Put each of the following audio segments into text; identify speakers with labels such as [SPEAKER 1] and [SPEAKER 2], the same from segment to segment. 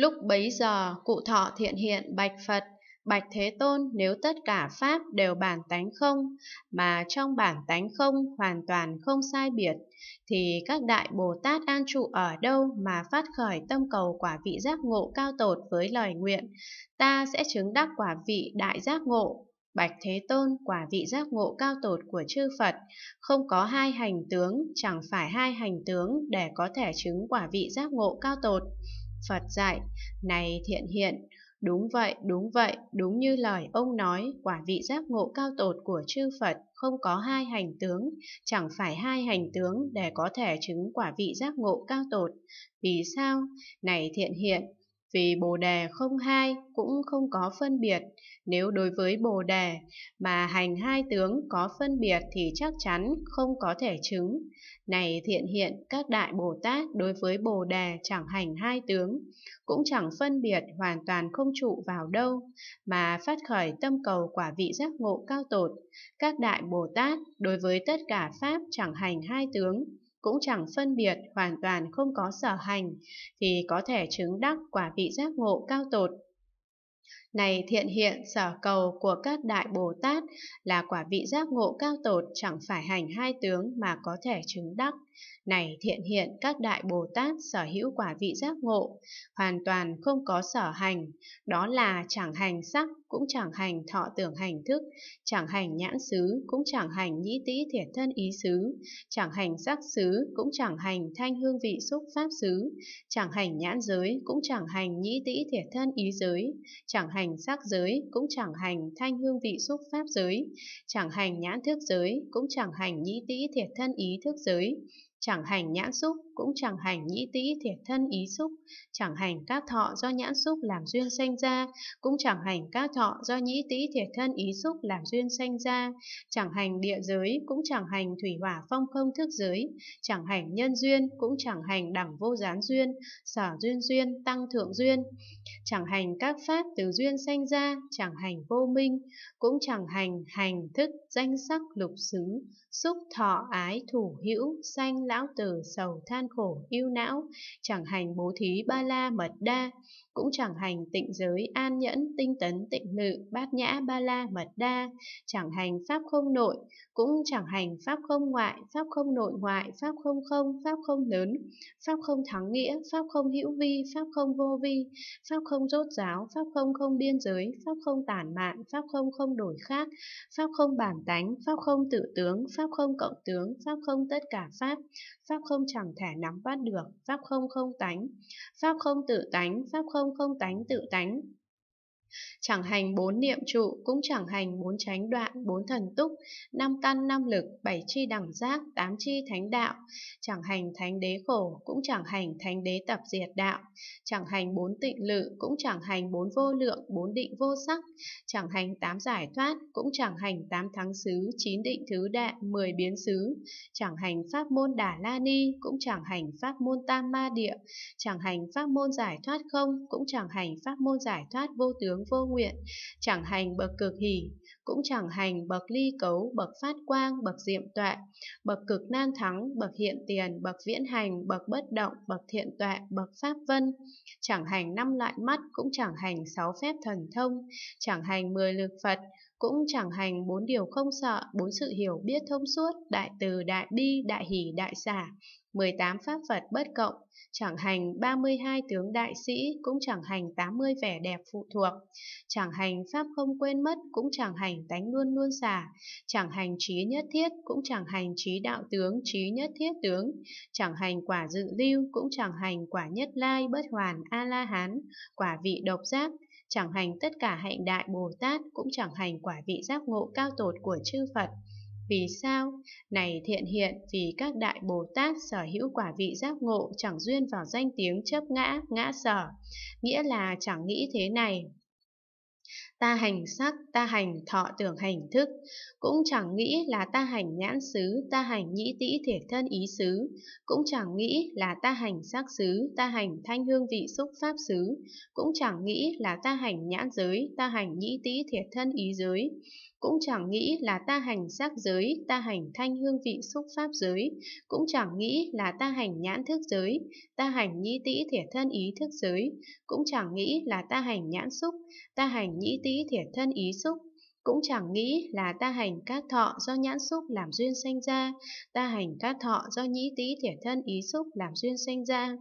[SPEAKER 1] Lúc bấy giờ, cụ thọ thiện hiện bạch Phật, bạch Thế Tôn nếu tất cả Pháp đều bản tánh không, mà trong bản tánh không hoàn toàn không sai biệt, thì các đại Bồ Tát an trụ ở đâu mà phát khởi tâm cầu quả vị giác ngộ cao tột với lời nguyện, ta sẽ chứng đắc quả vị đại giác ngộ. Bạch Thế Tôn quả vị giác ngộ cao tột của chư Phật, không có hai hành tướng, chẳng phải hai hành tướng để có thể chứng quả vị giác ngộ cao tột. Phật dạy, này thiện hiện, đúng vậy, đúng vậy, đúng như lời ông nói, quả vị giác ngộ cao tột của chư Phật không có hai hành tướng, chẳng phải hai hành tướng để có thể chứng quả vị giác ngộ cao tột. Vì sao? Này thiện hiện, vì Bồ đề không hai cũng không có phân biệt. Nếu đối với Bồ đề mà hành hai tướng có phân biệt thì chắc chắn không có thể chứng. Này thiện hiện, các đại Bồ Tát đối với Bồ đề chẳng hành hai tướng, cũng chẳng phân biệt hoàn toàn không trụ vào đâu, mà phát khởi tâm cầu quả vị giác ngộ cao tột. Các đại Bồ Tát đối với tất cả Pháp chẳng hành hai tướng, cũng chẳng phân biệt, hoàn toàn không có sở hành, thì có thể chứng đắc quả vị giác ngộ cao tột. Này thiện hiện sở cầu của các đại Bồ Tát là quả vị giác ngộ cao tột chẳng phải hành hai tướng mà có thể chứng đắc. Này thiện hiện các đại Bồ Tát sở hữu quả vị giác ngộ, hoàn toàn không có sở hành, đó là chẳng hành sắc, cũng chẳng hành thọ tưởng hành thức, chẳng hành nhãn xứ, cũng chẳng hành nhĩ tĩ thiệt thân ý xứ, chẳng hành sắc xứ, cũng chẳng hành thanh hương vị xúc pháp xứ, chẳng hành nhãn giới, cũng chẳng hành nhĩ tĩ thiệt thân ý giới, chẳng hành sắc giới, cũng chẳng hành thanh hương vị xúc pháp giới, chẳng hành nhãn thức giới, cũng chẳng hành nhĩ tĩ thiệt thân ý thức giới, chẳng hành nhãn xúc cũng chẳng hành nhĩ tĩ thiệt thân ý xúc, chẳng hành các thọ do nhãn xúc làm duyên sanh ra, cũng chẳng hành các thọ do nhĩ tĩ thiệt thân ý xúc làm duyên sanh ra, chẳng hành địa giới, cũng chẳng hành thủy hỏa phong không thức giới, chẳng hành nhân duyên, cũng chẳng hành đẳng vô gián duyên, sở duyên duyên, tăng thượng duyên, chẳng hành các pháp từ duyên sanh ra, chẳng hành vô minh, cũng chẳng hành hành thức danh sắc lục xứ, xúc thọ ái thủ hữu, sanh lão tử sầu than khổ, yêu não, chẳng hành bố thí ba la mật đa, cũng chẳng hành tịnh giới an nhẫn tinh tấn tịnh lự bát nhã ba la mật đa chẳng hành pháp không nội cũng chẳng hành pháp không ngoại pháp không nội ngoại pháp không không pháp không lớn pháp không thắng nghĩa pháp không hữu vi pháp không vô vi pháp không rốt giáo pháp không không biên giới pháp không tản mạn pháp không không đổi khác pháp không bản tánh pháp không tự tướng pháp không cộng tướng pháp không tất cả pháp pháp không chẳng thể nắm bắt được pháp không không tánh pháp không tự tánh pháp không không không tánh tự tánh Chẳng hành bốn niệm trụ, cũng chẳng hành bốn tránh đoạn, bốn thần túc, năm căn năm lực, bảy chi đẳng giác, tám chi thánh đạo, chẳng hành thánh đế khổ, cũng chẳng hành thánh đế tập diệt đạo, chẳng hành bốn tịnh lự, cũng chẳng hành bốn vô lượng, bốn định vô sắc, chẳng hành tám giải thoát, cũng chẳng hành tám thắng xứ, chín định thứ đệ mười biến xứ, chẳng hành pháp môn đà la ni, cũng chẳng hành pháp môn tam ma địa, chẳng hành pháp môn giải thoát không, cũng chẳng hành pháp môn giải thoát vô tướng tướng vô nguyện, chẳng hành bậc cực hỷ, cũng chẳng hành bậc ly cấu, bậc phát quang, bậc diệm tọa, bậc cực nan thắng, bậc hiện tiền, bậc viễn hành, bậc bất động, bậc thiện tọa, bậc pháp vân, chẳng hành năm loại mắt, cũng chẳng hành sáu phép thần thông, chẳng hành mười lực Phật, cũng chẳng hành bốn điều không sợ, bốn sự hiểu biết thông suốt, đại từ, đại bi, đại hỷ, đại xả, 18 pháp Phật bất cộng, chẳng hành 32 tướng đại sĩ cũng chẳng hành 80 vẻ đẹp phụ thuộc, chẳng hành pháp không quên mất cũng chẳng hành tánh luôn luôn xả, chẳng hành trí nhất thiết cũng chẳng hành trí đạo tướng trí nhất thiết tướng, chẳng hành quả dự lưu cũng chẳng hành quả nhất lai bất hoàn a la hán, quả vị độc giác, chẳng hành tất cả hạnh đại Bồ Tát cũng chẳng hành quả vị giác ngộ cao tột của chư Phật, vì sao? Này thiện hiện, vì các đại Bồ Tát sở hữu quả vị giác ngộ chẳng duyên vào danh tiếng chấp ngã, ngã sở. Nghĩa là chẳng nghĩ thế này, ta hành sắc, ta hành thọ tưởng hành thức, cũng chẳng nghĩ là ta hành nhãn xứ, ta hành nhĩ tĩ thể thân ý xứ, cũng chẳng nghĩ là ta hành sắc xứ, ta hành thanh hương vị xúc pháp xứ, cũng chẳng nghĩ là ta hành nhãn giới, ta hành nhĩ tĩ thể thân ý giới, cũng chẳng nghĩ là ta hành sắc giới, ta hành thanh hương vị xúc pháp giới, cũng chẳng nghĩ là ta hành nhãn thức giới, ta hành nhĩ tĩ thể thân ý thức giới, cũng chẳng nghĩ là ta hành nhãn xúc, ta hành nhĩ tĩ thể thân ý xúc, cũng chẳng nghĩ là ta hành các thọ do nhãn xúc làm duyên sanh ra, ta hành các thọ do nhĩ tý thể thân ý xúc làm duyên sanh ra,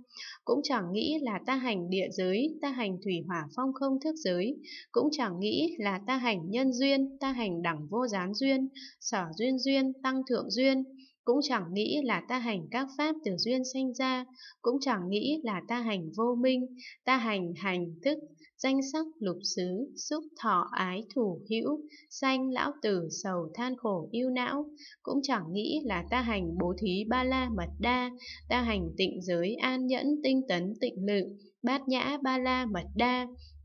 [SPEAKER 1] cũng chẳng nghĩ là ta hành địa giới, ta hành thủy hỏa phong không thức giới, cũng chẳng nghĩ là ta hành nhân duyên, ta hành đẳng vô gián duyên, sở duyên duyên, tăng thượng duyên, cũng chẳng nghĩ là ta hành các pháp từ duyên sanh ra, cũng chẳng nghĩ là ta hành vô minh, ta hành hành thức danh sắc lục xứ, xúc thọ ái thủ hữu, sanh lão tử sầu than khổ yêu não, cũng chẳng nghĩ là ta hành bố thí ba la mật đa, ta hành tịnh giới an nhẫn tinh tấn tịnh lự, bát nhã ba la mật đa,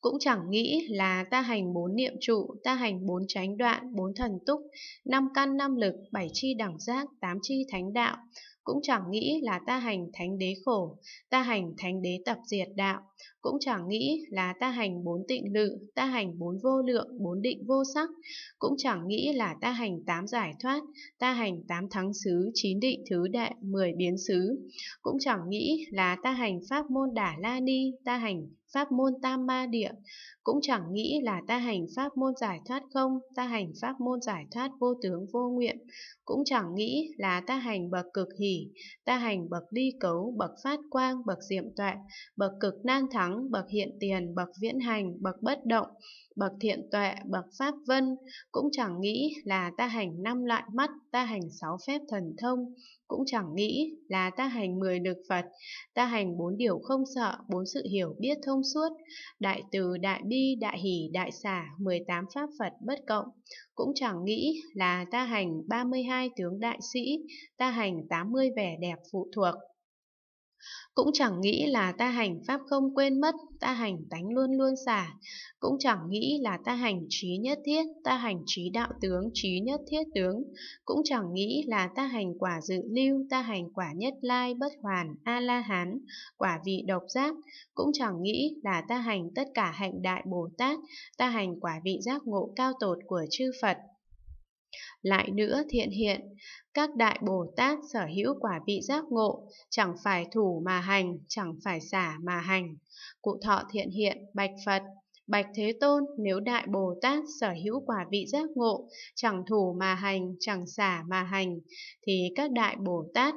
[SPEAKER 1] cũng chẳng nghĩ là ta hành bốn niệm trụ, ta hành bốn chánh đoạn, bốn thần túc, năm căn năm lực, bảy chi đẳng giác, tám chi thánh đạo, cũng chẳng nghĩ là ta hành thánh đế khổ, ta hành thánh đế tập diệt đạo, cũng chẳng nghĩ là ta hành bốn tịnh lự, ta hành bốn vô lượng, bốn định vô sắc, cũng chẳng nghĩ là ta hành tám giải thoát, ta hành tám thắng xứ, chín định thứ đệ, mười biến xứ, cũng chẳng nghĩ là ta hành pháp môn Đà la ni, ta hành pháp môn tam ma địa, cũng chẳng nghĩ là ta hành pháp môn giải thoát không, ta hành pháp môn giải thoát vô tướng vô nguyện, cũng chẳng nghĩ là ta hành bậc cực hỷ, ta hành bậc ly cấu, bậc phát quang, bậc diệm toại, bậc cực nan thắng, bậc hiện tiền, bậc viễn hành, bậc bất động, bậc thiện tuệ, bậc pháp vân, cũng chẳng nghĩ là ta hành năm loại mắt, ta hành sáu phép thần thông, cũng chẳng nghĩ là ta hành mười lực Phật, ta hành bốn điều không sợ, bốn sự hiểu biết thông suốt, đại từ, đại bi, đại hỷ, đại xả, 18 pháp Phật bất cộng, cũng chẳng nghĩ là ta hành 32 tướng đại sĩ, ta hành 80 vẻ đẹp phụ thuộc. Cũng chẳng nghĩ là ta hành pháp không quên mất, ta hành tánh luôn luôn xả. Cũng chẳng nghĩ là ta hành trí nhất thiết, ta hành trí đạo tướng, trí nhất thiết tướng. Cũng chẳng nghĩ là ta hành quả dự lưu, ta hành quả nhất lai, bất hoàn, A-la-hán, quả vị độc giác. Cũng chẳng nghĩ là ta hành tất cả hạnh đại Bồ Tát, ta hành quả vị giác ngộ cao tột của chư Phật. Lại nữa thiện hiện, các đại Bồ Tát sở hữu quả vị giác ngộ, chẳng phải thủ mà hành, chẳng phải xả mà hành. Cụ thọ thiện hiện, bạch Phật. Bạch Thế Tôn, nếu Đại Bồ Tát sở hữu quả vị giác ngộ, chẳng thủ mà hành, chẳng xả mà hành, thì các Đại Bồ Tát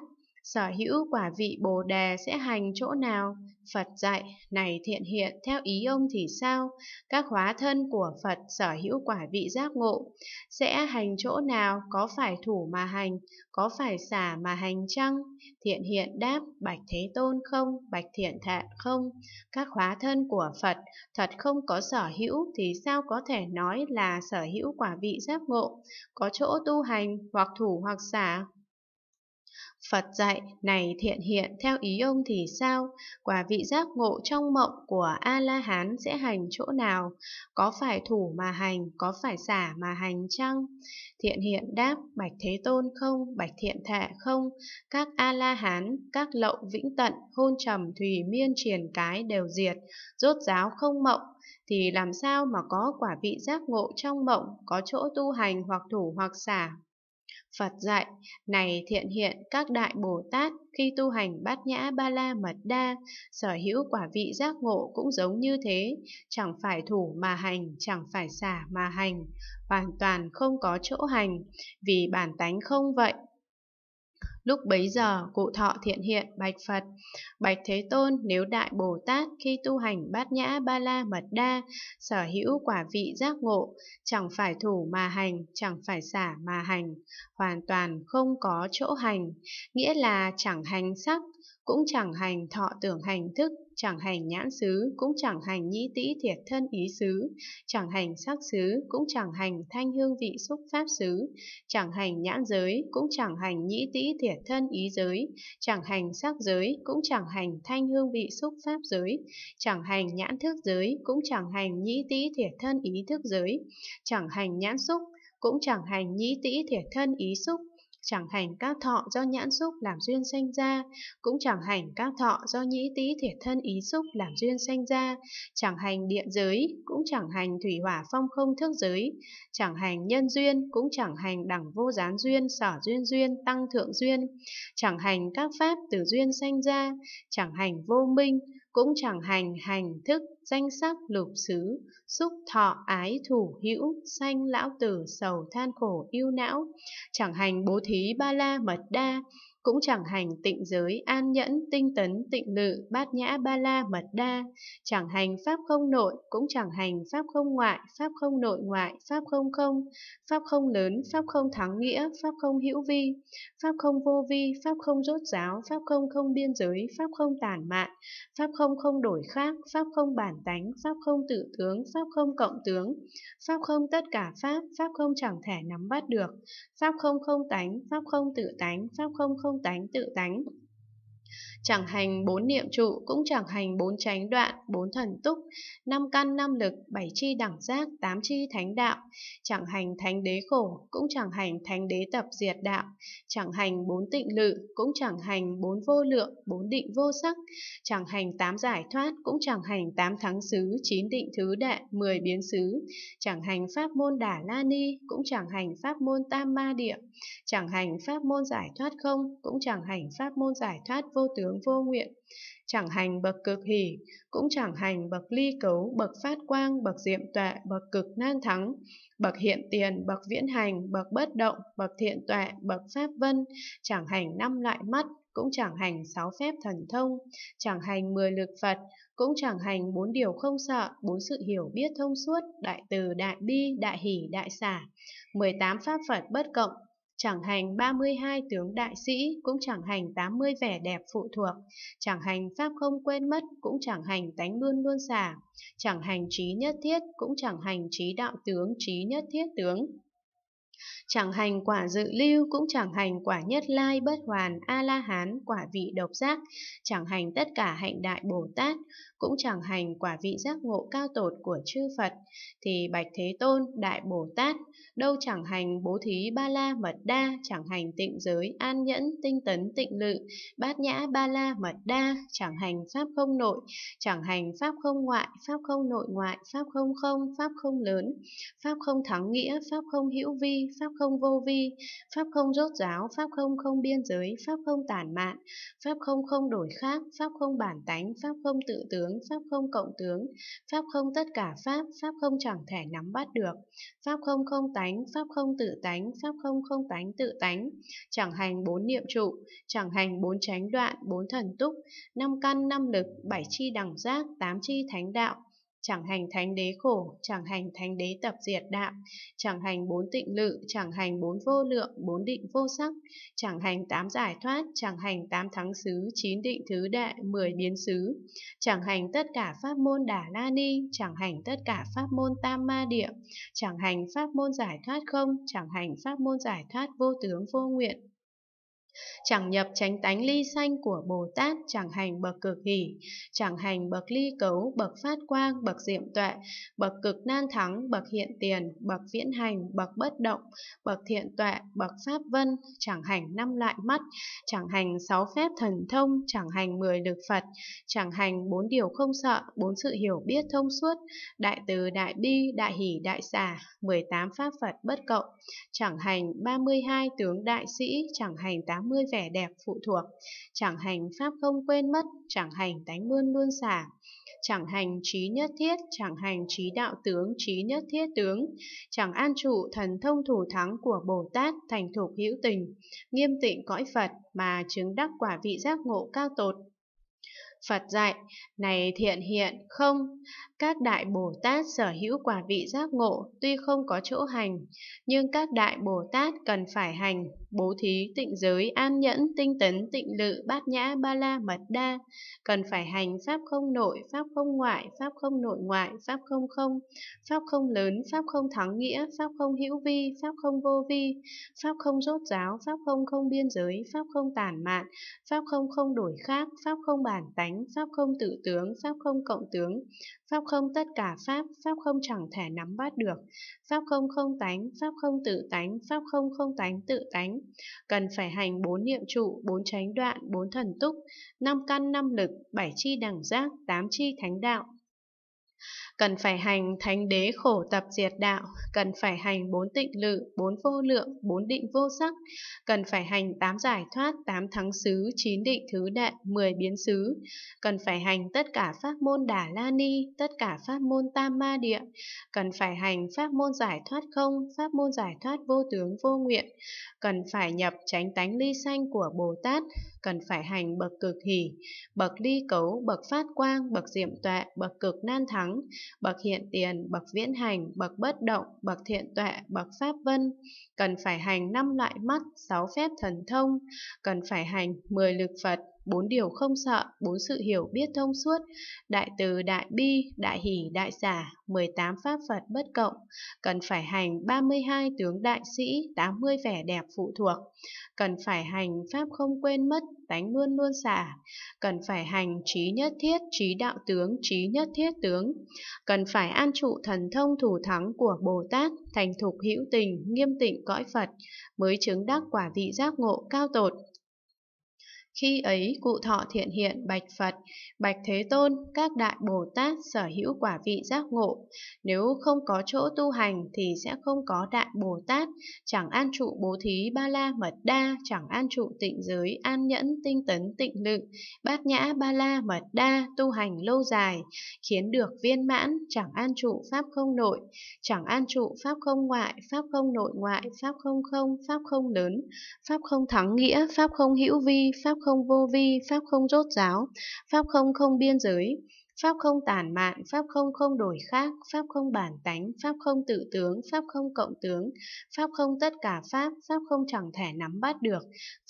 [SPEAKER 1] sở hữu quả vị bồ đề sẽ hành chỗ nào? Phật dạy, này thiện hiện, theo ý ông thì sao? Các hóa thân của Phật sở hữu quả vị giác ngộ, sẽ hành chỗ nào? Có phải thủ mà hành, có phải xả mà hành chăng? Thiện hiện đáp, bạch thế tôn không, bạch thiện thệ không? Các hóa thân của Phật thật không có sở hữu thì sao có thể nói là sở hữu quả vị giác ngộ? Có chỗ tu hành, hoặc thủ hoặc xả, Phật dạy, này thiện hiện theo ý ông thì sao? Quả vị giác ngộ trong mộng của A-la-hán sẽ hành chỗ nào? Có phải thủ mà hành, có phải xả mà hành chăng? Thiện hiện đáp, bạch thế tôn không, bạch thiện thệ không? Các A-la-hán, các lậu vĩnh tận, hôn trầm thùy miên triển cái đều diệt, rốt giáo không mộng, thì làm sao mà có quả vị giác ngộ trong mộng, có chỗ tu hành hoặc thủ hoặc xả Phật dạy, này thiện hiện các đại Bồ Tát khi tu hành bát nhã ba la mật đa, sở hữu quả vị giác ngộ cũng giống như thế, chẳng phải thủ mà hành, chẳng phải xả mà hành, hoàn toàn không có chỗ hành, vì bản tánh không vậy. Lúc bấy giờ, cụ thọ thiện hiện bạch Phật, bạch Thế Tôn nếu Đại Bồ Tát khi tu hành bát nhã ba la mật đa, sở hữu quả vị giác ngộ, chẳng phải thủ mà hành, chẳng phải xả mà hành, hoàn toàn không có chỗ hành, nghĩa là chẳng hành sắc, cũng chẳng hành thọ tưởng hành thức, chẳng hành nhãn xứ, cũng chẳng hành nhĩ tĩ thiệt thân ý xứ, chẳng hành sắc xứ, cũng chẳng hành thanh hương vị xúc pháp xứ, chẳng hành nhãn giới, cũng chẳng hành nhĩ tĩ thiệt thân ý giới, chẳng hành sắc giới, cũng chẳng hành thanh hương vị xúc pháp giới, chẳng hành nhãn thức giới, cũng chẳng hành nhĩ tĩ thiệt thân ý thức giới, chẳng hành nhãn xúc, cũng chẳng hành nhĩ tĩ thiệt thân ý xúc, chẳng hành các thọ do nhãn xúc làm duyên sanh ra, cũng chẳng hành các thọ do nhĩ tý thể thân ý xúc làm duyên sanh ra, chẳng hành địa giới, cũng chẳng hành thủy hỏa phong không thước giới, chẳng hành nhân duyên, cũng chẳng hành đẳng vô gián duyên, sở duyên duyên, tăng thượng duyên, chẳng hành các pháp từ duyên sanh ra, chẳng hành vô minh, cũng chẳng hành hành thức danh sắc lục xứ xúc thọ ái thủ hữu sanh lão tử sầu than khổ ưu não chẳng hành bố thí ba la mật đa cũng chẳng hành tịnh giới an nhẫn tinh tấn tịnh lự bát nhã ba la mật đa chẳng hành pháp không nội cũng chẳng hành pháp không ngoại pháp không nội ngoại pháp không không pháp không lớn pháp không thắng nghĩa pháp không hữu vi pháp không vô vi pháp không rốt giáo pháp không không biên giới pháp không tàn mạn pháp không không đổi khác pháp không bản tánh pháp không tự tướng pháp không cộng tướng pháp không tất cả pháp pháp không chẳng thể nắm bắt được pháp không không tánh pháp không tự tánh pháp không không không tánh tự tánh chẳng hành bốn niệm trụ, cũng chẳng hành bốn chánh đoạn, bốn thần túc, năm căn năm lực, bảy chi đẳng giác, tám chi thánh đạo, chẳng hành thánh đế khổ, cũng chẳng hành thánh đế tập diệt đạo, chẳng hành bốn tịnh lự, cũng chẳng hành bốn vô lượng, bốn định vô sắc, chẳng hành tám giải thoát, cũng chẳng hành tám thắng xứ, chín định thứ đệ, mười biến xứ, chẳng hành pháp môn đà la ni, cũng chẳng hành pháp môn tam ma địa, chẳng hành pháp môn giải thoát không, cũng chẳng hành pháp môn giải thoát vô tướng tướng vô nguyện, chẳng hành bậc cực hỷ, cũng chẳng hành bậc ly cấu, bậc phát quang, bậc diệm tuệ, bậc cực nan thắng, bậc hiện tiền, bậc viễn hành, bậc bất động, bậc thiện tuệ, bậc pháp vân, chẳng hành năm loại mắt, cũng chẳng hành sáu phép thần thông, chẳng hành mười lực Phật, cũng chẳng hành bốn điều không sợ, bốn sự hiểu biết thông suốt, đại từ, đại bi, đại hỷ, đại xả, mười tám pháp Phật bất cộng, chẳng hành 32 tướng đại sĩ, cũng chẳng hành 80 vẻ đẹp phụ thuộc, chẳng hành pháp không quên mất, cũng chẳng hành tánh luôn luôn xả, chẳng hành trí nhất thiết, cũng chẳng hành trí đạo tướng, trí nhất thiết tướng. Chẳng hành quả dự lưu cũng chẳng hành quả nhất lai bất hoàn A-la-hán quả vị độc giác, chẳng hành tất cả hạnh đại Bồ-Tát, cũng chẳng hành quả vị giác ngộ cao tột của chư Phật, thì Bạch Thế Tôn, Đại Bồ-Tát, đâu chẳng hành bố thí ba-la mật đa, chẳng hành tịnh giới, an nhẫn, tinh tấn, tịnh lự, bát nhã ba-la mật đa, chẳng hành pháp không nội, chẳng hành pháp không ngoại, pháp không nội ngoại, pháp không không, pháp không lớn, pháp không thắng nghĩa, pháp không hữu vi, pháp không vô vi, pháp không rốt ráo, pháp không không biên giới, pháp không tản mạn, pháp không không đổi khác, pháp không bản tánh, pháp không tự tướng, pháp không cộng tướng, pháp không tất cả pháp, pháp không chẳng thể nắm bắt được, pháp không không tánh, pháp không tự tánh, pháp không không tánh tự tánh, chẳng hành bốn niệm trụ, chẳng hành bốn chánh đoạn, bốn thần túc, năm căn năm lực, bảy chi đẳng giác, tám chi thánh đạo, chẳng hành thánh đế khổ, chẳng hành thánh đế tập diệt đạm, chẳng hành bốn tịnh lự, chẳng hành bốn vô lượng, bốn định vô sắc, chẳng hành tám giải thoát, chẳng hành tám thắng xứ, chín định thứ đệ, mười biến xứ, chẳng hành tất cả pháp môn đà la ni, chẳng hành tất cả pháp môn tam ma địa, chẳng hành pháp môn giải thoát không, chẳng hành pháp môn giải thoát vô tướng vô nguyện, Chẳng nhập chánh tánh ly sanh của Bồ Tát, chẳng hành bậc cực hỷ, chẳng hành bậc ly cấu, bậc phát quang, bậc diệm tuệ, bậc cực nan thắng, bậc hiện tiền, bậc viễn hành, bậc bất động, bậc thiện tuệ, bậc pháp vân, chẳng hành năm loại mắt, chẳng hành sáu phép thần thông, chẳng hành mười lực Phật, chẳng hành bốn điều không sợ, bốn sự hiểu biết thông suốt, đại từ đại bi, đại hỷ đại xả, 18 pháp Phật bất cộng, chẳng hành 32 tướng đại sĩ, chẳng hành 8 80 vẻ đẹp phụ thuộc. Chẳng hành pháp không quên mất, chẳng hành tánh luôn luôn xả. Chẳng hành trí nhất thiết, chẳng hành trí đạo tướng, trí nhất thiết tướng. Chẳng an trụ thần thông thủ thắng của Bồ Tát thành thục hữu tình, nghiêm tịnh cõi Phật mà chứng đắc quả vị giác ngộ cao tột Phật dạy, này thiện hiện không, các đại Bồ Tát sở hữu quả vị giác ngộ, tuy không có chỗ hành, nhưng các đại Bồ Tát cần phải hành, bố thí, tịnh giới, an nhẫn, tinh tấn, tịnh lự, bát nhã, ba la, mật đa, cần phải hành pháp không nội, pháp không ngoại, pháp không nội ngoại, pháp không không, pháp không lớn, pháp không thắng nghĩa, pháp không hữu vi, pháp không vô vi, pháp không rốt giáo, pháp không không biên giới, pháp không tản mạn, pháp không không đổi khác, pháp không bản tánh, pháp không tự tướng, pháp không cộng tướng, Pháp không tất cả Pháp, Pháp không chẳng thể nắm bắt được. Pháp không không tánh, Pháp không tự tánh, Pháp không không tánh tự tánh. Cần phải hành bốn niệm trụ, bốn tránh đoạn, bốn thần túc, năm căn năm lực, bảy chi đẳng giác, tám chi thánh đạo, cần phải hành thánh đế khổ tập diệt đạo, cần phải hành bốn tịnh lự, bốn vô lượng, bốn định vô sắc, cần phải hành tám giải thoát, tám thắng xứ, chín định thứ đệ, mười biến xứ, cần phải hành tất cả pháp môn đà la ni, tất cả pháp môn tam ma địa, cần phải hành pháp môn giải thoát không, pháp môn giải thoát vô tướng vô nguyện, cần phải nhập chánh tánh ly sanh của Bồ Tát, cần phải hành bậc cực hỷ, bậc ly cấu, bậc phát quang, bậc diệm tuệ, bậc cực nan thắng, thắng, bậc hiện tiền, bậc viễn hành, bậc bất động, bậc thiện tuệ, bậc pháp vân, cần phải hành năm loại mắt, sáu phép thần thông, cần phải hành 10 lực Phật, bốn điều không sợ, bốn sự hiểu biết thông suốt, đại từ đại bi, đại hỷ đại giả, 18 pháp Phật bất cộng, cần phải hành 32 tướng đại sĩ, 80 vẻ đẹp phụ thuộc, cần phải hành pháp không quên mất, tánh luôn luôn xả, cần phải hành trí nhất thiết, trí đạo tướng, trí nhất thiết tướng, cần phải an trụ thần thông thủ thắng của Bồ Tát, thành thục hữu tình, nghiêm tịnh cõi Phật, mới chứng đắc quả vị giác ngộ cao tột. Khi ấy cụ thọ thiện hiện bạch Phật, bạch Thế Tôn, các đại Bồ Tát sở hữu quả vị giác ngộ. Nếu không có chỗ tu hành thì sẽ không có đại Bồ Tát, chẳng an trụ bố thí ba la mật đa, chẳng an trụ tịnh giới, an nhẫn, tinh tấn, tịnh lự, bát nhã ba la mật đa, tu hành lâu dài, khiến được viên mãn, chẳng an trụ pháp không nội, chẳng an trụ pháp không ngoại, pháp không nội ngoại, pháp không không, pháp không lớn, pháp không thắng nghĩa, pháp không hữu vi, pháp không vô vi, pháp không rốt ráo, pháp không không biên giới, pháp không tản mạn, pháp không không đổi khác, pháp không bản tánh, pháp không tự tướng, pháp không cộng tướng, pháp không tất cả pháp, pháp không chẳng thể nắm bắt được,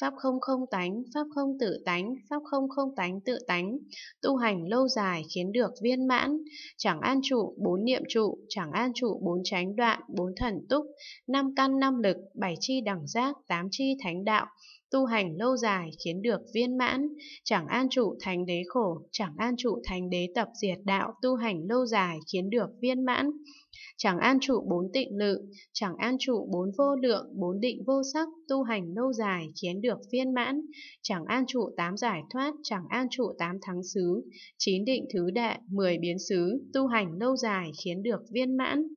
[SPEAKER 1] pháp không không tánh, pháp không tự tánh, pháp không không tánh tự tánh. Tu hành lâu dài khiến được viên mãn, chẳng an trụ, bốn niệm trụ, chẳng an trụ, bốn tránh đoạn, bốn thần túc, năm căn năm lực, bảy chi đẳng giác, tám chi thánh đạo, tu hành lâu dài khiến được viên mãn, chẳng an trụ thành đế khổ, chẳng an trụ thành đế tập diệt đạo, tu hành lâu dài khiến được viên mãn. Chẳng an trụ bốn tịnh lự, chẳng an trụ bốn vô lượng, bốn định vô sắc, tu hành lâu dài khiến được viên mãn, chẳng an trụ tám giải thoát, chẳng an trụ tám thắng xứ, chín định thứ đệ, mười biến xứ, tu hành lâu dài khiến được viên mãn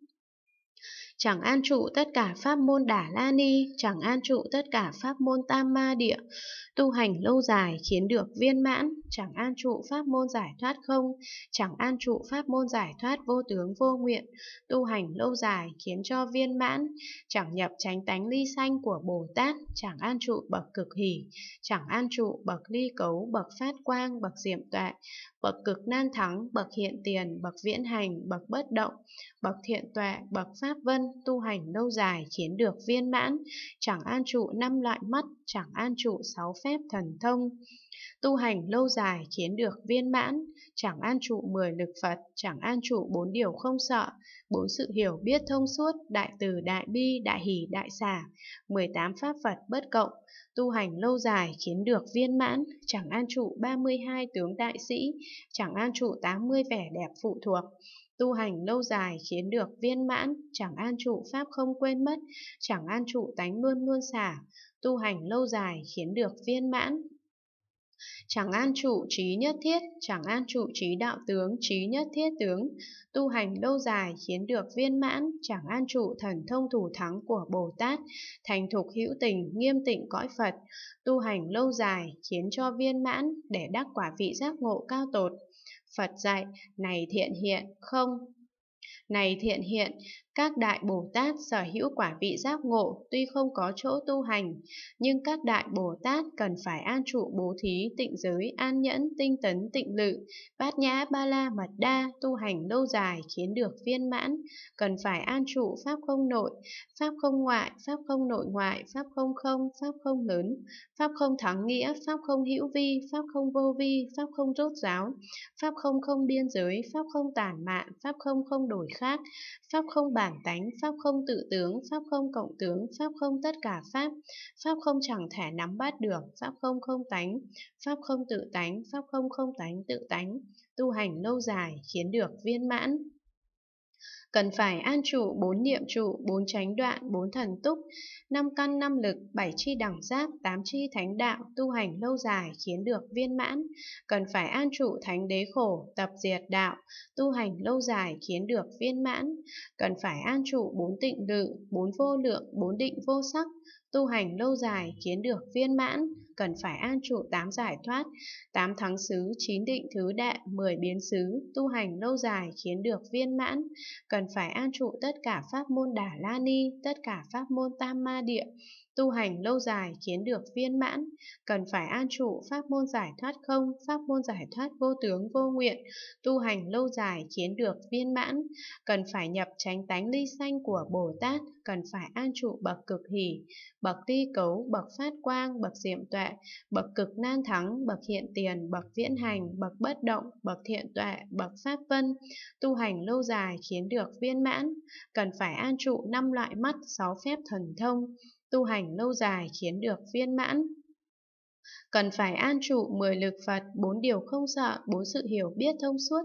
[SPEAKER 1] chẳng an trụ tất cả pháp môn đả la ni, chẳng an trụ tất cả pháp môn tam ma địa, tu hành lâu dài khiến được viên mãn, chẳng an trụ pháp môn giải thoát không, chẳng an trụ pháp môn giải thoát vô tướng vô nguyện, tu hành lâu dài khiến cho viên mãn, chẳng nhập tránh tánh ly sanh của Bồ Tát, chẳng an trụ bậc cực hỷ, chẳng an trụ bậc ly cấu, bậc phát quang, bậc diệm tuệ, bậc cực nan thắng, bậc hiện tiền, bậc viễn hành, bậc bất động, bậc thiện tuệ, bậc pháp vân, tu hành lâu dài khiến được viên mãn, chẳng an trụ năm loại mắt, chẳng an trụ sáu phép thần thông. Tu hành lâu dài khiến được viên mãn, chẳng an trụ mười lực Phật, chẳng an trụ bốn điều không sợ, bốn sự hiểu biết thông suốt, đại từ đại bi, đại hỷ đại xả, 18 pháp Phật bất cộng, tu hành lâu dài khiến được viên mãn, chẳng an trụ 32 tướng đại sĩ, chẳng an trụ 80 vẻ đẹp phụ thuộc. Tu hành lâu dài khiến được viên mãn, chẳng an trụ pháp không quên mất, chẳng an trụ tánh luôn luôn xả. Tu hành lâu dài khiến được viên mãn, chẳng an trụ trí nhất thiết, chẳng an trụ trí đạo tướng, trí nhất thiết tướng, tu hành lâu dài khiến được viên mãn, chẳng an trụ thần thông thủ thắng của Bồ Tát, thành thục hữu tình, nghiêm tịnh cõi Phật, tu hành lâu dài khiến cho viên mãn để đắc quả vị giác ngộ cao tột. Phật dạy, này thiện hiện, không. Này thiện hiện, các đại Bồ Tát sở hữu quả vị giác ngộ tuy không có chỗ tu hành, nhưng các đại Bồ Tát cần phải an trụ bố thí, tịnh giới, an nhẫn, tinh tấn, tịnh lự, bát nhã, ba la, mật đa, tu hành lâu dài khiến được viên mãn, cần phải an trụ pháp không nội, pháp không ngoại, pháp không nội ngoại, pháp không không, pháp không lớn, pháp không thắng nghĩa, pháp không hữu vi, pháp không vô vi, pháp không rốt giáo, pháp không không biên giới, pháp không tản mạn, pháp không không đổi khác, pháp không bản bản tánh, pháp không tự tướng, pháp không cộng tướng, pháp không tất cả pháp, pháp không chẳng thể nắm bắt được, pháp không không tánh, pháp không tự tánh, pháp không không tánh tự tánh, tu hành lâu dài khiến được viên mãn cần phải an trụ, bốn niệm trụ, bốn chánh đoạn, bốn thần túc, năm căn năm lực, bảy chi đẳng giác, tám chi thánh đạo, tu hành lâu dài khiến được viên mãn, cần phải an trụ thánh đế khổ, tập diệt đạo, tu hành lâu dài khiến được viên mãn, cần phải an trụ bốn tịnh lự, bốn vô lượng, bốn định vô sắc, tu hành lâu dài khiến được viên mãn, cần phải an trụ tám giải thoát, tám thắng xứ, chín định thứ đệ, mười biến xứ, tu hành lâu dài khiến được viên mãn, cần phải an trụ tất cả pháp môn đà la ni, tất cả pháp môn tam ma địa, Tu hành lâu dài khiến được viên mãn, cần phải an trụ pháp môn giải thoát không, pháp môn giải thoát vô tướng vô nguyện. Tu hành lâu dài khiến được viên mãn, cần phải nhập tránh tánh ly sanh của Bồ Tát, cần phải an trụ bậc cực hỷ, bậc ti cấu, bậc phát quang, bậc diệm tuệ, bậc cực nan thắng, bậc hiện tiền, bậc viễn hành, bậc bất động, bậc thiện tuệ, bậc pháp vân. Tu hành lâu dài khiến được viên mãn, cần phải an trụ năm loại mắt, sáu phép thần thông, tu hành lâu dài khiến được viên mãn. Cần phải an trụ 10 lực Phật, bốn điều không sợ, bốn sự hiểu biết thông suốt,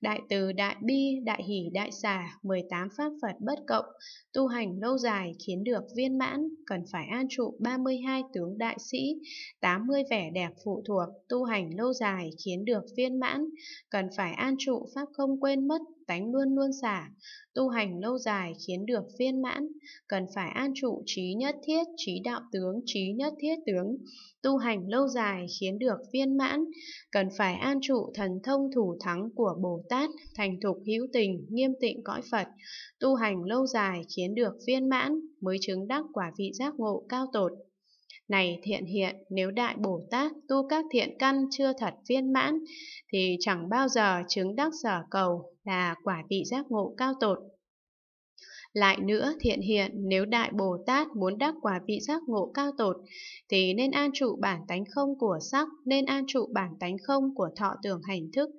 [SPEAKER 1] đại từ, đại bi, đại hỷ, đại xả, 18 pháp Phật bất cộng, tu hành lâu dài khiến được viên mãn, cần phải an trụ 32 tướng đại sĩ, 80 vẻ đẹp phụ thuộc, tu hành lâu dài khiến được viên mãn, cần phải an trụ pháp không quên mất, tánh luôn luôn xả. Tu hành lâu dài khiến được viên mãn, cần phải an trụ trí nhất thiết, trí đạo tướng, trí nhất thiết tướng. Tu hành lâu dài khiến được viên mãn, cần phải an trụ thần thông thủ thắng của Bồ Tát, thành thục hữu tình, nghiêm tịnh cõi Phật. Tu hành lâu dài khiến được viên mãn, mới chứng đắc quả vị giác ngộ cao tột. Này thiện hiện, nếu Đại Bồ Tát tu các thiện căn chưa thật viên mãn, thì chẳng bao giờ chứng đắc sở cầu là quả vị giác ngộ cao tột. Lại nữa, thiện hiện, nếu Đại Bồ Tát muốn đắc quả vị giác ngộ cao tột, thì nên an trụ bản tánh không của sắc, nên an trụ bản tánh không của thọ tưởng hành thức,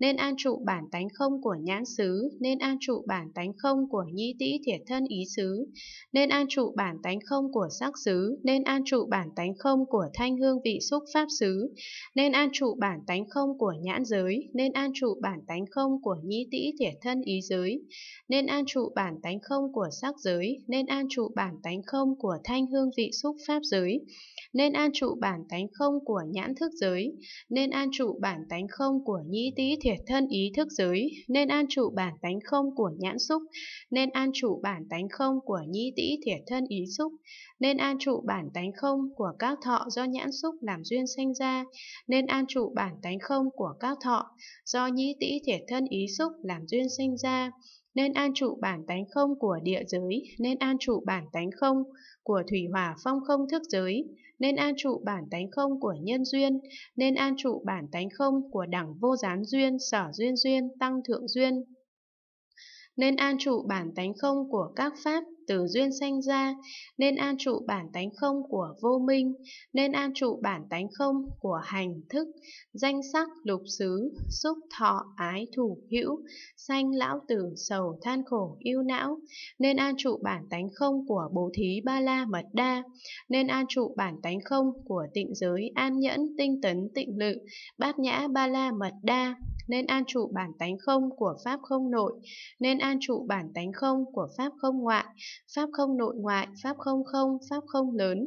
[SPEAKER 1] nên an trụ bản tánh không của nhãn xứ, nên an trụ bản tánh không của nhi tĩ thiệt thân ý xứ, nên an trụ bản tánh không của sắc xứ, nên an trụ bản tánh không của thanh hương vị xúc pháp xứ, nên an trụ bản tánh không của nhãn giới, nên an trụ bản tánh không của nhi tĩ thiệt thân ý giới, nên an trụ bản tánh không không của sắc giới, nên an trụ bản tánh không của thanh hương vị xúc pháp giới, nên an trụ bản tánh không của nhãn thức giới, nên an trụ bản tánh không của nhĩ tý thiệt thân ý thức giới, nên an trụ bản tánh không của nhãn xúc, nên an trụ bản tánh không của nhĩ tý thiệt thân ý xúc, nên an trụ bản tánh không của các thọ do nhãn xúc làm duyên sinh ra, nên an trụ bản tánh không của các thọ do nhĩ tý thiệt thân ý xúc làm duyên sinh ra, nên an trụ bản tánh không của địa giới, nên an trụ bản tánh không của thủy hỏa phong không thức giới, nên an trụ bản tánh không của nhân duyên, nên an trụ bản tánh không của đẳng vô gián duyên, sở duyên duyên, tăng thượng duyên. Nên an trụ bản tánh không của các pháp, từ duyên sanh ra, nên an trụ bản tánh không của vô minh, nên an trụ bản tánh không của hành thức, danh sắc lục xứ, xúc thọ ái thủ hữu, sanh lão tử sầu than khổ yêu não, nên an trụ bản tánh không của bố thí ba la mật đa, nên an trụ bản tánh không của tịnh giới an nhẫn tinh tấn tịnh lự, bát nhã ba la mật đa, nên an trụ bản tánh không của pháp không nội, nên an trụ bản tánh không của pháp không ngoại, pháp không nội ngoại, pháp không không, pháp không lớn,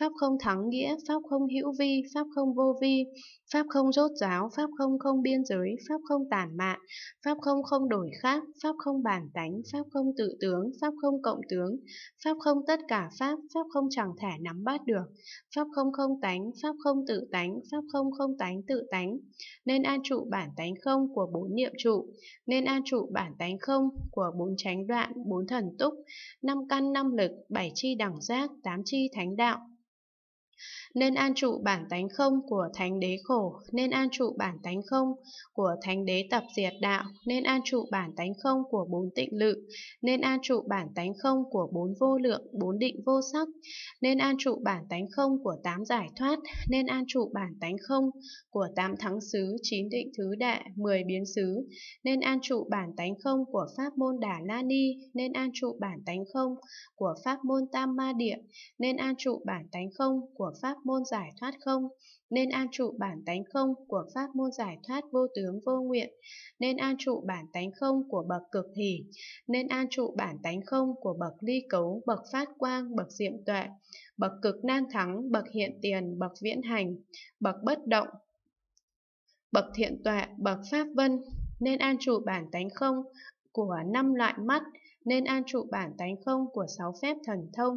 [SPEAKER 1] pháp không thắng nghĩa, pháp không hữu vi, pháp không vô vi, Pháp không rốt ráo, Pháp không không biên giới, Pháp không tản mạn, Pháp không không đổi khác, Pháp không bản tánh, Pháp không tự tướng, Pháp không cộng tướng, Pháp không tất cả Pháp, Pháp không chẳng thể nắm bắt được, Pháp không không tánh, Pháp không tự tánh, Pháp không không tánh tự tánh, nên an trụ bản tánh không của bốn niệm trụ, nên an trụ bản tánh không của bốn chánh đoạn, bốn thần túc, năm căn năm lực, bảy chi đẳng giác, tám chi thánh đạo, nên an trụ bản tánh không của thánh đế khổ, nên an trụ bản tánh không của thánh đế tập diệt đạo, nên an trụ bản tánh không của bốn tịnh lự, nên an trụ bản tánh không của bốn vô lượng, bốn định vô sắc, nên an trụ bản tánh không của tám giải thoát, nên an trụ bản tánh không của tám thắng xứ, chín định thứ đệ, mười biến xứ, nên an trụ bản tánh không của pháp môn Đà La Ni, nên an trụ bản tánh không của pháp môn Tam Ma Địa, nên an trụ bản tánh không của pháp pháp môn giải thoát không, nên an trụ bản tánh không của pháp môn giải thoát vô tướng vô nguyện, nên an trụ bản tánh không của bậc cực hỷ, nên an trụ bản tánh không của bậc ly cấu, bậc phát quang, bậc diệm tuệ, bậc cực nan thắng, bậc hiện tiền, bậc viễn hành, bậc bất động, bậc thiện tuệ, bậc pháp vân, nên an trụ bản tánh không của năm loại mắt, nên an trụ bản tánh không của sáu phép thần thông,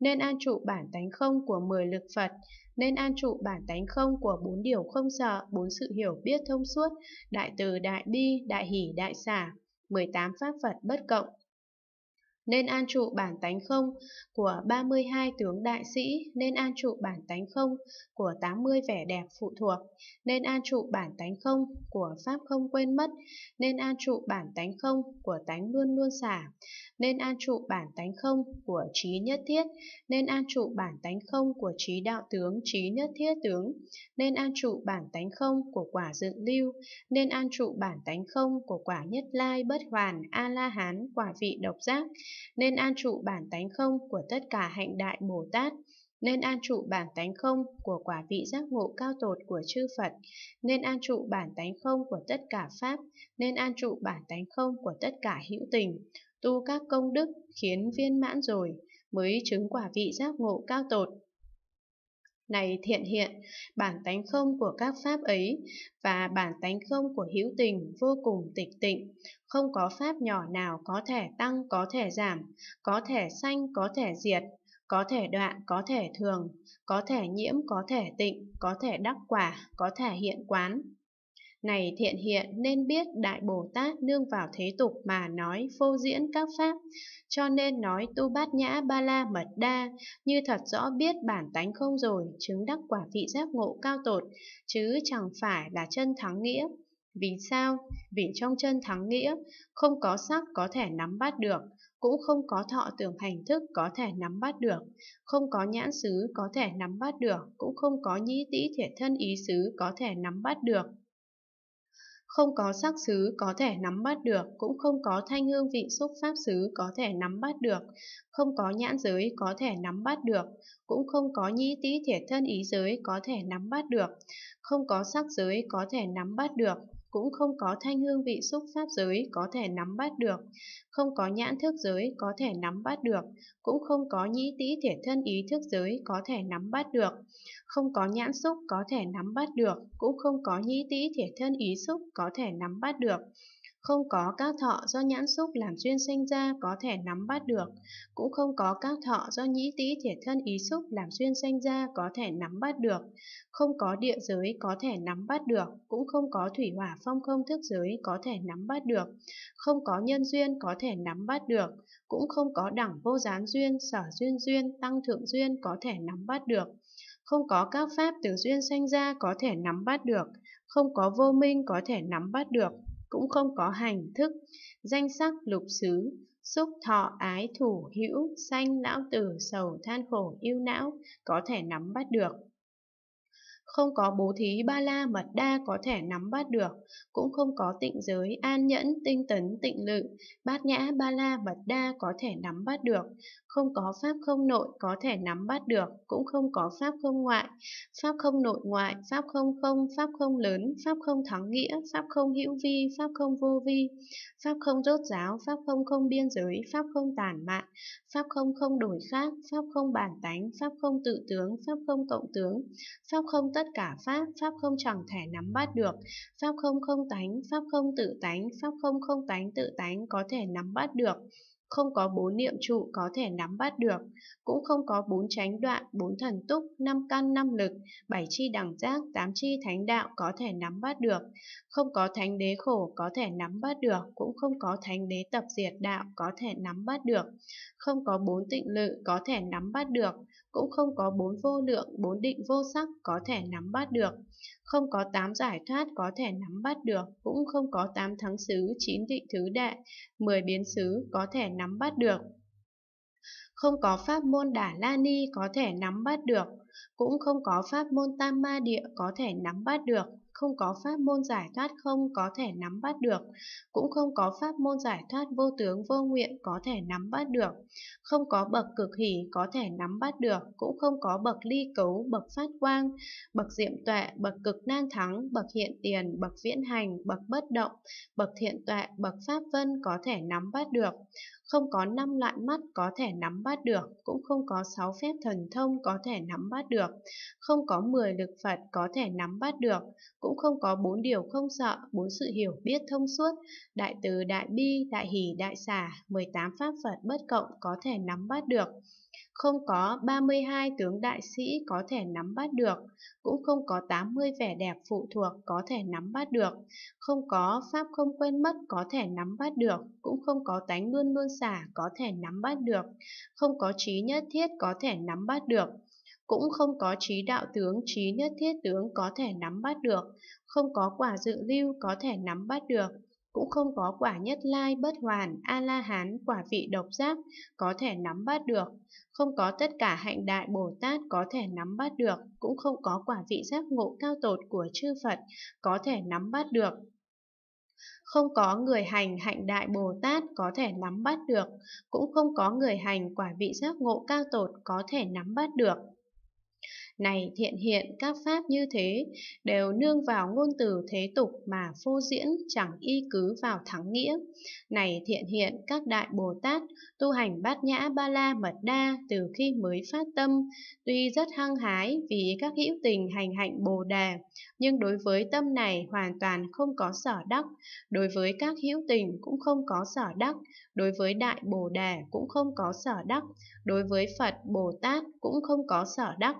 [SPEAKER 1] nên an trụ bản tánh không của mười lực Phật, nên an trụ bản tánh không của bốn điều không sợ, bốn sự hiểu biết thông suốt, đại từ đại bi, đại hỷ đại xả, 18 pháp Phật bất cộng nên an trụ bản tánh không của 32 tướng đại sĩ, nên an trụ bản tánh không của 80 vẻ đẹp phụ thuộc, nên an trụ bản tánh không của pháp không quên mất, nên an trụ bản tánh không của tánh luôn luôn xả, nên an trụ bản tánh không của trí nhất thiết, nên an trụ bản tánh không của trí đạo tướng, trí nhất thiết tướng, nên an trụ bản tánh không của quả dự lưu, nên an trụ bản tánh không của quả nhất lai bất hoàn, a la hán, quả vị độc giác, nên an trụ bản tánh không của tất cả hạnh đại Bồ Tát, nên an trụ bản tánh không của quả vị giác ngộ cao tột của chư Phật, nên an trụ bản tánh không của tất cả Pháp, nên an trụ bản tánh không của tất cả hữu tình, tu các công đức khiến viên mãn rồi, mới chứng quả vị giác ngộ cao tột này thiện hiện, bản tánh không của các pháp ấy và bản tánh không của hữu tình vô cùng tịch tịnh, không có pháp nhỏ nào có thể tăng có thể giảm, có thể sanh có thể diệt, có thể đoạn có thể thường, có thể nhiễm có thể tịnh, có thể đắc quả, có thể hiện quán, này thiện hiện nên biết Đại Bồ Tát nương vào thế tục mà nói phô diễn các pháp, cho nên nói tu bát nhã ba la mật đa, như thật rõ biết bản tánh không rồi, chứng đắc quả vị giác ngộ cao tột, chứ chẳng phải là chân thắng nghĩa. Vì sao? Vì trong chân thắng nghĩa, không có sắc có thể nắm bắt được, cũng không có thọ tưởng hành thức có thể nắm bắt được, không có nhãn xứ có thể nắm bắt được, cũng không có nhĩ tĩ thể thân ý xứ có thể nắm bắt được không có sắc xứ có thể nắm bắt được, cũng không có thanh hương vị xúc pháp xứ có thể nắm bắt được, không có nhãn giới có thể nắm bắt được, cũng không có nhĩ tĩ thể thân ý giới có thể nắm bắt được, không có sắc giới có thể nắm bắt được, cũng không có thanh hương vị xúc pháp giới có thể nắm bắt được, không có nhãn thức giới có thể nắm bắt được, cũng không có nhĩ tĩ thể thân ý thức giới có thể nắm bắt được, không có nhãn xúc có thể nắm bắt được, cũng không có nhĩ tĩ thể thân ý xúc có thể nắm bắt được, không có các thọ do nhãn xúc làm duyên sinh ra có thể nắm bắt được, cũng không có các thọ do nhĩ tĩ thể thân ý xúc làm duyên sinh ra có thể nắm bắt được, không có địa giới có thể nắm bắt được, cũng không có thủy hỏa phong không thức giới có thể nắm bắt được, không có nhân duyên có thể nắm bắt được, cũng không có đẳng vô gián duyên, sở duyên duyên, tăng thượng duyên có thể nắm bắt được không có các pháp từ duyên sanh ra có thể nắm bắt được, không có vô minh có thể nắm bắt được, cũng không có hành thức, danh sắc lục xứ, xúc thọ ái thủ hữu, sanh não tử sầu than khổ yêu não, có thể nắm bắt được không có bố thí ba la mật đa có thể nắm bắt được, cũng không có tịnh giới an nhẫn, tinh tấn, tịnh lự, bát nhã ba la mật đa có thể nắm bắt được, không có pháp không nội có thể nắm bắt được, cũng không có pháp không ngoại, pháp không nội ngoại, pháp không không, pháp không lớn, pháp không thắng nghĩa, pháp không hữu vi, pháp không vô vi, pháp không rốt giáo, pháp không không biên giới, pháp không tàn mạn, pháp không không đổi khác, pháp không bản tánh, pháp không tự tướng, pháp không cộng tướng, pháp không tất cả pháp, pháp không chẳng thể nắm bắt được. Pháp không không tánh, pháp không tự tánh, pháp không không tánh tự tánh có thể nắm bắt được không có bốn niệm trụ có thể nắm bắt được, cũng không có bốn chánh đoạn, bốn thần túc, năm căn năm lực, bảy chi đẳng giác, tám chi thánh đạo có thể nắm bắt được, không có thánh đế khổ có thể nắm bắt được, cũng không có thánh đế tập diệt đạo có thể nắm bắt được, không có bốn tịnh lự có thể nắm bắt được, cũng không có bốn vô lượng, bốn định vô sắc có thể nắm bắt được, không có tám giải thoát có thể nắm bắt được, cũng không có tám thắng xứ, chín định thứ đệ, mười biến xứ có thể nắm bắt được không có pháp môn đả la ni có thể nắm bắt được, cũng không có pháp môn tam ma địa có thể nắm bắt được, không có pháp môn giải thoát không có thể nắm bắt được, cũng không có pháp môn giải thoát vô tướng vô nguyện có thể nắm bắt được, không có bậc cực hỷ có thể nắm bắt được, cũng không có bậc ly cấu, bậc phát quang, bậc diệm tuệ, bậc cực nan thắng, bậc hiện tiền, bậc viễn hành, bậc bất động, bậc thiện tuệ, bậc pháp vân có thể nắm bắt được không có năm loại mắt có thể nắm bắt được, cũng không có sáu phép thần thông có thể nắm bắt được, không có mười lực Phật có thể nắm bắt được, cũng không có bốn điều không sợ, bốn sự hiểu biết thông suốt, đại từ đại bi, đại hỷ, đại xả, 18 pháp Phật bất cộng có thể nắm bắt được không có 32 tướng đại sĩ có thể nắm bắt được, cũng không có 80 vẻ đẹp phụ thuộc có thể nắm bắt được, không có pháp không quên mất có thể nắm bắt được, cũng không có tánh luôn luôn xả có thể nắm bắt được, không có trí nhất thiết có thể nắm bắt được, cũng không có trí đạo tướng trí nhất thiết tướng có thể nắm bắt được, không có quả dự lưu có thể nắm bắt được, cũng không có quả nhất lai bất hoàn, A-la-hán, quả vị độc giác có thể nắm bắt được, không có tất cả hạnh đại Bồ Tát có thể nắm bắt được, cũng không có quả vị giác ngộ cao tột của chư Phật có thể nắm bắt được. Không có người hành hạnh đại Bồ Tát có thể nắm bắt được, cũng không có người hành quả vị giác ngộ cao tột có thể nắm bắt được. Này thiện hiện các pháp như thế, đều nương vào ngôn từ thế tục mà phô diễn chẳng y cứ vào thắng nghĩa. Này thiện hiện các đại Bồ Tát, tu hành bát nhã ba la mật đa từ khi mới phát tâm, tuy rất hăng hái vì các hữu tình hành hạnh Bồ đề nhưng đối với tâm này hoàn toàn không có sở đắc, đối với các hữu tình cũng không có sở đắc, đối với đại Bồ đề cũng không có sở đắc, đối với Phật Bồ Tát cũng không có sở đắc.